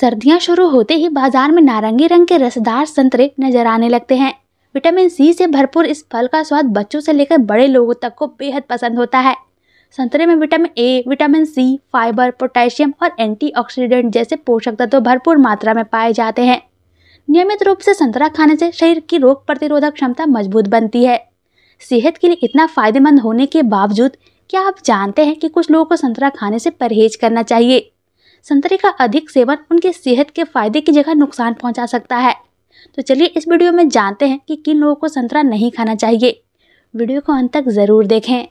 सर्दियां शुरू होते ही बाजार में नारंगी रंग के रसदार संतरे नजर आने लगते हैं विटामिन सी से भरपूर इस फल का स्वाद बच्चों से लेकर बड़े लोगों तक को बेहद पसंद होता है संतरे में vitamin A vitamin C fibre potassium और एंटीऑक्सीडेंट जैसे पोषक तत्व भरपूर मात्रा में पाए जाते हैं नियमित रूप से संतरा खाने से शरीर की रोग प्रतिरोधक क्षमता मजबूत बनती है सेहत के लिए इतना फायदेमंद होने के बावजूद क्या आप जानते हैं कि कुछ लोगों को संतरा खाने से परहेज करना चाहिए संतरे का अधिक सेवन उनके सेहत के फायदे की जगह नुकसान पहुंचा सकता है तो चलिए इस वीडियो में जानते हैं कि किन लोगों को संतरा नहीं खाना चाहिए वीडियो को अंत तक ज़रूर देखें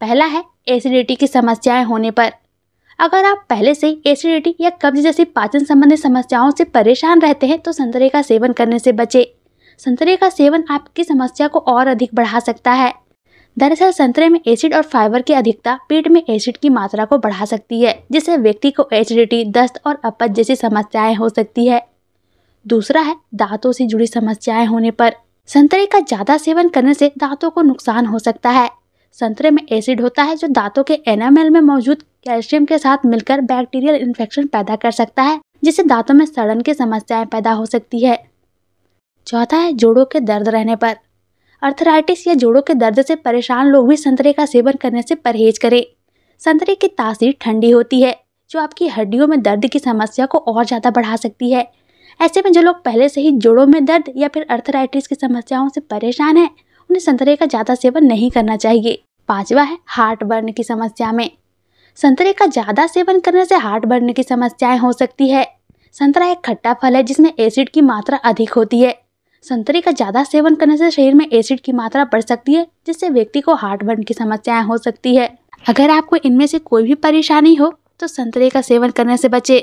पहला है एसिडिटी की समस्याएं होने पर अगर आप पहले से ही एसिडिटी या कब्ज जैसी पाचन संबंधी समस्याओं से परेशान रहते हैं तो संतरे का सेवन करने से बचें संतरे का सेवन आपकी समस्या को और अधिक बढ़ा सकता है दरअसल संतरे में एसिड और फाइबर की अधिकता पेट में एसिड की मात्रा को बढ़ा सकती है जिससे व्यक्ति को एसिडिटी दस्त और अपच जैसी समस्याएं हो सकती है दूसरा है दांतों से जुड़ी समस्याएं होने पर संतरे का ज़्यादा सेवन करने से दांतों को नुकसान हो सकता है संतरे में एसिड होता है जो दांतों के एनामेल में मौजूद कैल्शियम के साथ मिलकर बैक्टीरियल इन्फेक्शन पैदा कर सकता है जिससे दांतों में सड़न की समस्याएं पैदा हो सकती है चौथा है जोड़ों के दर्द रहने पर अर्थराइटिस या जोड़ों के दर्द से परेशान लोग भी संतरे का सेवन करने से परहेज करें संतरे की तासीर ठंडी होती है जो आपकी हड्डियों में दर्द की समस्या को और ज़्यादा बढ़ा सकती है ऐसे में जो लोग पहले से ही जोड़ों में दर्द या फिर अर्थराइटिस की समस्याओं से परेशान हैं उन्हें संतरे का ज़्यादा सेवन नहीं करना चाहिए पांचवा है हार्ट बर्न की समस्या में संतरे का ज़्यादा सेवन करने से हार्ट बर्न की समस्याएं हो सकती है संतरा एक खट्टा फल है जिसमें एसिड की मात्रा अधिक होती है संतरे का ज़्यादा सेवन करने से शरीर में एसिड की मात्रा बढ़ सकती है जिससे व्यक्ति को हार्ट बर्न की समस्याएं हो सकती है अगर आपको इनमें से कोई भी परेशानी हो तो संतरे का सेवन करने से बचे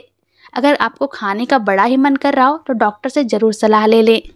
अगर आपको खाने का बड़ा ही मन कर रहा हो तो डॉक्टर से ज़रूर सलाह ले लें